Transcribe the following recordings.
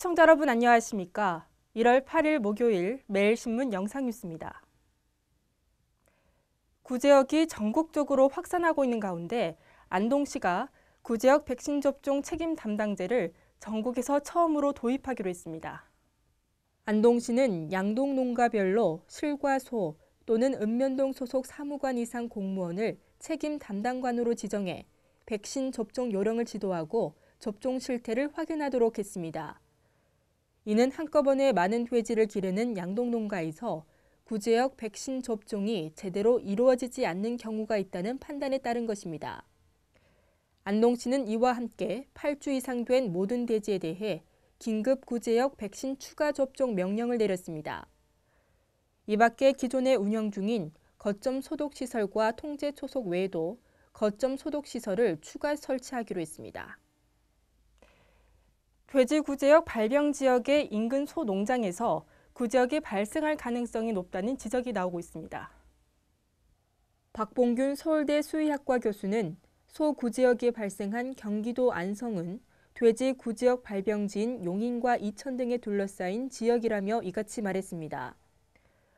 시청자 여러분 안녕하십니까? 1월 8일 목요일 매일신문 영상뉴스입니다. 구제역이 전국적으로 확산하고 있는 가운데 안동시가 구제역 백신 접종 책임 담당제를 전국에서 처음으로 도입하기로 했습니다. 안동시는 양동 농가별로 실과 소 또는 읍면동 소속 사무관 이상 공무원을 책임 담당관으로 지정해 백신 접종 요령을 지도하고 접종 실태를 확인하도록 했습니다. 이는 한꺼번에 많은 돼지를 기르는 양동농가에서 구제역 백신 접종이 제대로 이루어지지 않는 경우가 있다는 판단에 따른 것입니다. 안동시는 이와 함께 8주 이상 된 모든 돼지에 대해 긴급 구제역 백신 추가 접종 명령을 내렸습니다. 이 밖에 기존에 운영 중인 거점 소독 시설과 통제 초속 외에도 거점 소독 시설을 추가 설치하기로 했습니다. 돼지 구제역 발병 지역의 인근 소농장에서 구제역이 발생할 가능성이 높다는 지적이 나오고 있습니다. 박봉균 서울대 수의학과 교수는 소 구제역이 발생한 경기도 안성은 돼지 구지역 발병지인 용인과 이천 등에 둘러싸인 지역이라며 이같이 말했습니다.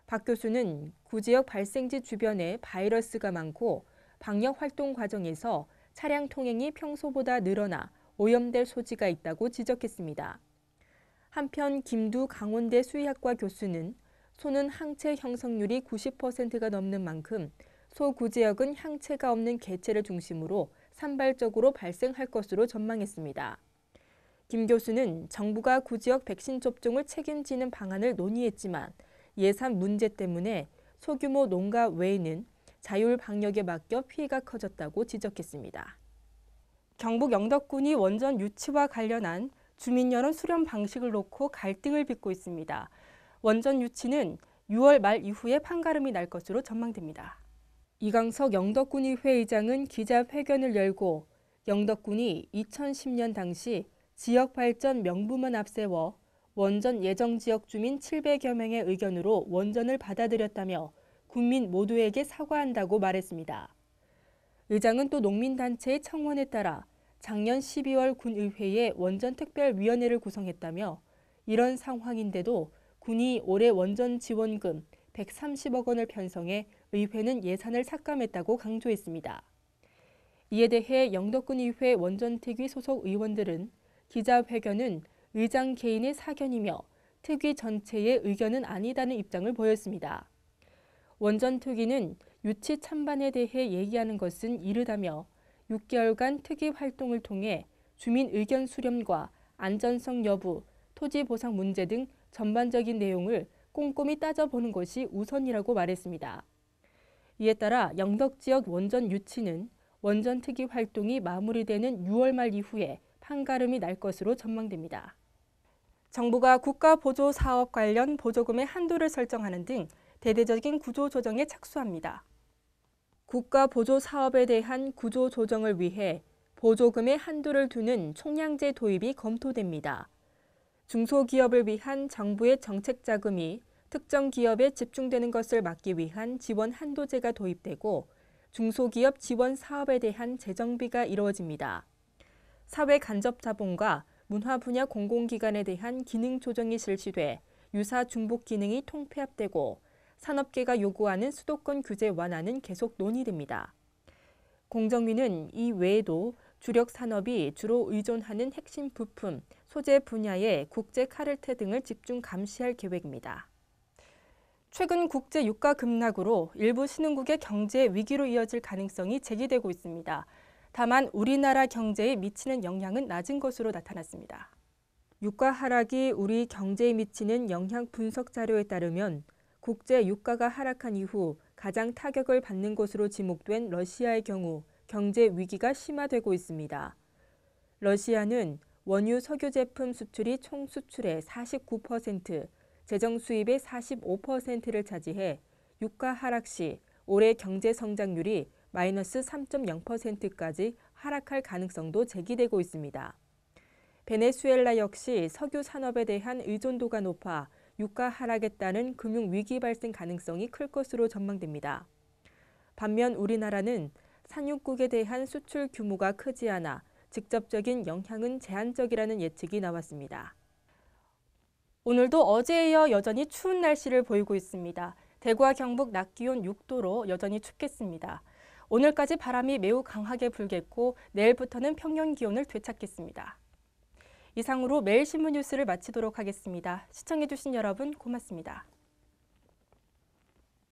박 교수는 구지역 발생지 주변에 바이러스가 많고 방역 활동 과정에서 차량 통행이 평소보다 늘어나 오염될 소지가 있다고 지적했습니다. 한편 김두 강원대 수의학과 교수는 소는 항체 형성률이 90%가 넘는 만큼 소 구제역은 항체가 없는 개체를 중심으로 산발적으로 발생할 것으로 전망했습니다. 김 교수는 정부가 구지역 백신 접종을 책임지는 방안을 논의했지만 예산 문제 때문에 소규모 농가 외에는 자율 방역에 맡겨 피해가 커졌다고 지적했습니다. 경북 영덕군이 원전 유치와 관련한 주민 여론 수렴 방식을 놓고 갈등을 빚고 있습니다. 원전 유치는 6월 말 이후에 판가름이 날 것으로 전망됩니다. 이강석 영덕군이 회의장은 기자회견을 열고 영덕군이 2010년 당시 지역발전 명부만 앞세워 원전 예정 지역 주민 700여 명의 의견으로 원전을 받아들였다며 국민 모두에게 사과한다고 말했습니다. 의장은 또 농민단체의 청원에 따라 작년 12월 군의회에 원전특별위원회를 구성했다며 이런 상황인데도 군이 올해 원전 지원금 130억 원을 편성해 의회는 예산을 삭감했다고 강조했습니다. 이에 대해 영덕군의회 원전특위 소속 의원들은 기자회견은 의장 개인의 사견이며 특위 전체의 의견은 아니다는 입장을 보였습니다. 원전특위는 유치 찬반에 대해 얘기하는 것은 이르다며 6개월간 특위 활동을 통해 주민 의견 수렴과 안전성 여부, 토지 보상 문제 등 전반적인 내용을 꼼꼼히 따져보는 것이 우선이라고 말했습니다. 이에 따라 영덕 지역 원전 유치는 원전 특위 활동이 마무리되는 6월 말 이후에 판가름이 날 것으로 전망됩니다. 정부가 국가 보조 사업 관련 보조금의 한도를 설정하는 등 대대적인 구조 조정에 착수합니다. 국가 보조 사업에 대한 구조 조정을 위해 보조금의 한도를 두는 총량제 도입이 검토됩니다. 중소기업을 위한 정부의 정책 자금이 특정 기업에 집중되는 것을 막기 위한 지원 한도제가 도입되고 중소기업 지원 사업에 대한 재정비가 이루어집니다. 사회 간접 자본과 문화 분야 공공기관에 대한 기능 조정이 실시돼 유사 중복 기능이 통폐합되고 산업계가 요구하는 수도권 규제 완화는 계속 논의됩니다. 공정위는 이 외에도 주력 산업이 주로 의존하는 핵심 부품, 소재 분야의 국제 카르테 등을 집중 감시할 계획입니다. 최근 국제 유가 급락으로 일부 신흥국의 경제 위기로 이어질 가능성이 제기되고 있습니다. 다만 우리나라 경제에 미치는 영향은 낮은 것으로 나타났습니다. 유가 하락이 우리 경제에 미치는 영향 분석 자료에 따르면 국제 유가가 하락한 이후 가장 타격을 받는 것으로 지목된 러시아의 경우 경제 위기가 심화되고 있습니다. 러시아는 원유 석유 제품 수출이 총 수출의 49%, 재정 수입의 45%를 차지해 유가 하락 시 올해 경제 성장률이 마이너스 3.0%까지 하락할 가능성도 제기되고 있습니다. 베네수엘라 역시 석유 산업에 대한 의존도가 높아 유가 하락에 따른 금융 위기 발생 가능성이 클 것으로 전망됩니다. 반면 우리나라는 산육국에 대한 수출 규모가 크지 않아 직접적인 영향은 제한적이라는 예측이 나왔습니다. 오늘도 어제에 이어 여전히 추운 날씨를 보이고 있습니다. 대구와 경북 낮 기온 6도로 여전히 춥겠습니다. 오늘까지 바람이 매우 강하게 불겠고 내일부터는 평년 기온을 되찾겠습니다. 이상으로 매일신문 뉴스를 마치도록 하겠습니다. 시청해주신 여러분 고맙습니다.